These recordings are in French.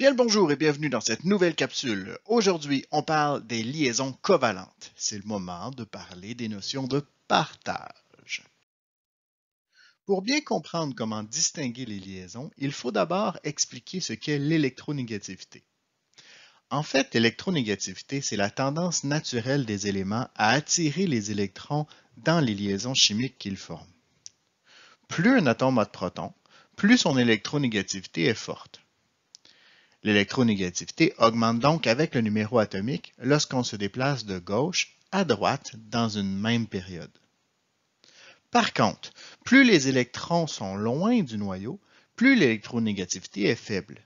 Bien le bonjour et bienvenue dans cette nouvelle capsule. Aujourd'hui, on parle des liaisons covalentes. C'est le moment de parler des notions de partage. Pour bien comprendre comment distinguer les liaisons, il faut d'abord expliquer ce qu'est l'électronégativité. En fait, l'électronégativité, c'est la tendance naturelle des éléments à attirer les électrons dans les liaisons chimiques qu'ils forment. Plus un atome a de protons, plus son électronégativité est forte. L'électronégativité augmente donc avec le numéro atomique lorsqu'on se déplace de gauche à droite dans une même période. Par contre, plus les électrons sont loin du noyau, plus l'électronégativité est faible.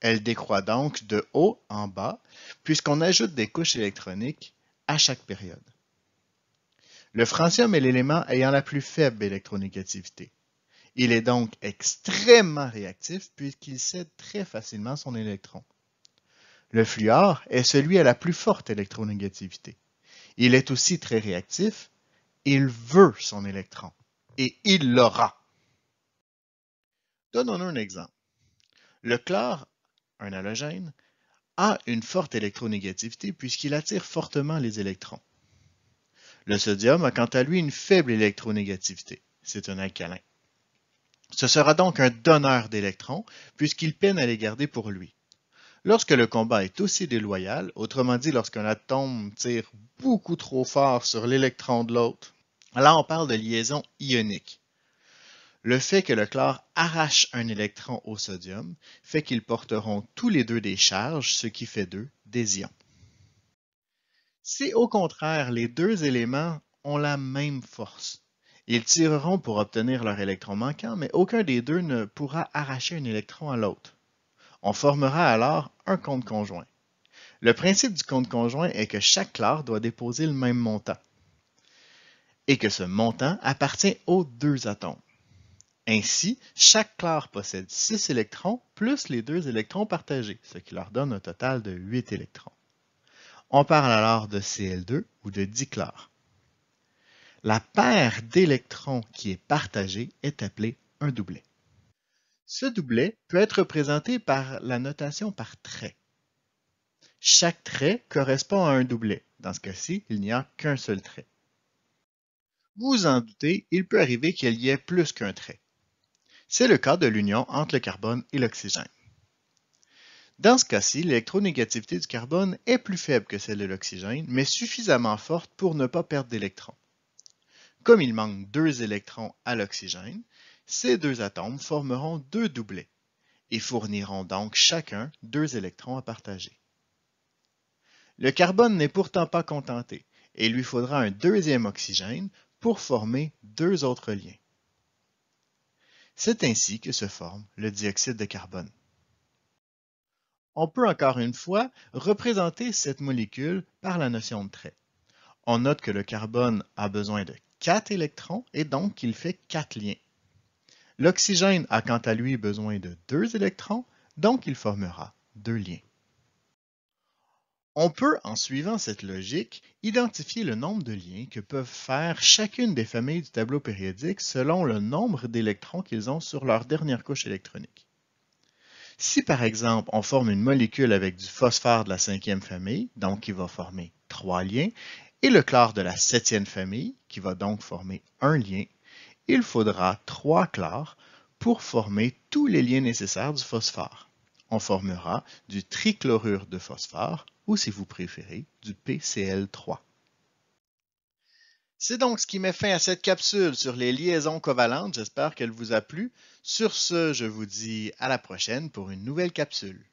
Elle décroît donc de haut en bas, puisqu'on ajoute des couches électroniques à chaque période. Le francium est l'élément ayant la plus faible électronégativité. Il est donc extrêmement réactif puisqu'il cède très facilement son électron. Le fluor est celui à la plus forte électronégativité. Il est aussi très réactif. Il veut son électron et il l'aura. Donnons-nous un exemple. Le chlore, un halogène, a une forte électronégativité puisqu'il attire fortement les électrons. Le sodium a quant à lui une faible électronégativité. C'est un alcalin. Ce sera donc un donneur d'électrons, puisqu'il peine à les garder pour lui. Lorsque le combat est aussi déloyal, autrement dit lorsqu'un atome tire beaucoup trop fort sur l'électron de l'autre, là on parle de liaison ionique. Le fait que le chlore arrache un électron au sodium fait qu'ils porteront tous les deux des charges, ce qui fait d'eux des ions. Si au contraire les deux éléments ont la même force, ils tireront pour obtenir leur électron manquant, mais aucun des deux ne pourra arracher un électron à l'autre. On formera alors un compte conjoint. Le principe du compte conjoint est que chaque chlore doit déposer le même montant et que ce montant appartient aux deux atomes. Ainsi, chaque chlore possède 6 électrons plus les deux électrons partagés, ce qui leur donne un total de 8 électrons. On parle alors de Cl2 ou de chlores. La paire d'électrons qui est partagée est appelée un doublet. Ce doublet peut être représenté par la notation par trait. Chaque trait correspond à un doublet. Dans ce cas-ci, il n'y a qu'un seul trait. Vous en doutez, il peut arriver qu'il y ait plus qu'un trait. C'est le cas de l'union entre le carbone et l'oxygène. Dans ce cas-ci, l'électronégativité du carbone est plus faible que celle de l'oxygène, mais suffisamment forte pour ne pas perdre d'électrons. Comme il manque deux électrons à l'oxygène, ces deux atomes formeront deux doublets et fourniront donc chacun deux électrons à partager. Le carbone n'est pourtant pas contenté et lui faudra un deuxième oxygène pour former deux autres liens. C'est ainsi que se forme le dioxyde de carbone. On peut encore une fois représenter cette molécule par la notion de trait. On note que le carbone a besoin de 4 électrons et donc il fait 4 liens. L'oxygène a quant à lui besoin de 2 électrons, donc il formera 2 liens. On peut, en suivant cette logique, identifier le nombre de liens que peuvent faire chacune des familles du tableau périodique selon le nombre d'électrons qu'ils ont sur leur dernière couche électronique. Si par exemple on forme une molécule avec du phosphore de la cinquième famille, donc il va former trois liens, et le chlore de la septième famille, qui va donc former un lien, il faudra trois chlores pour former tous les liens nécessaires du phosphore. On formera du trichlorure de phosphore ou, si vous préférez, du PCl3. C'est donc ce qui met fin à cette capsule sur les liaisons covalentes. J'espère qu'elle vous a plu. Sur ce, je vous dis à la prochaine pour une nouvelle capsule.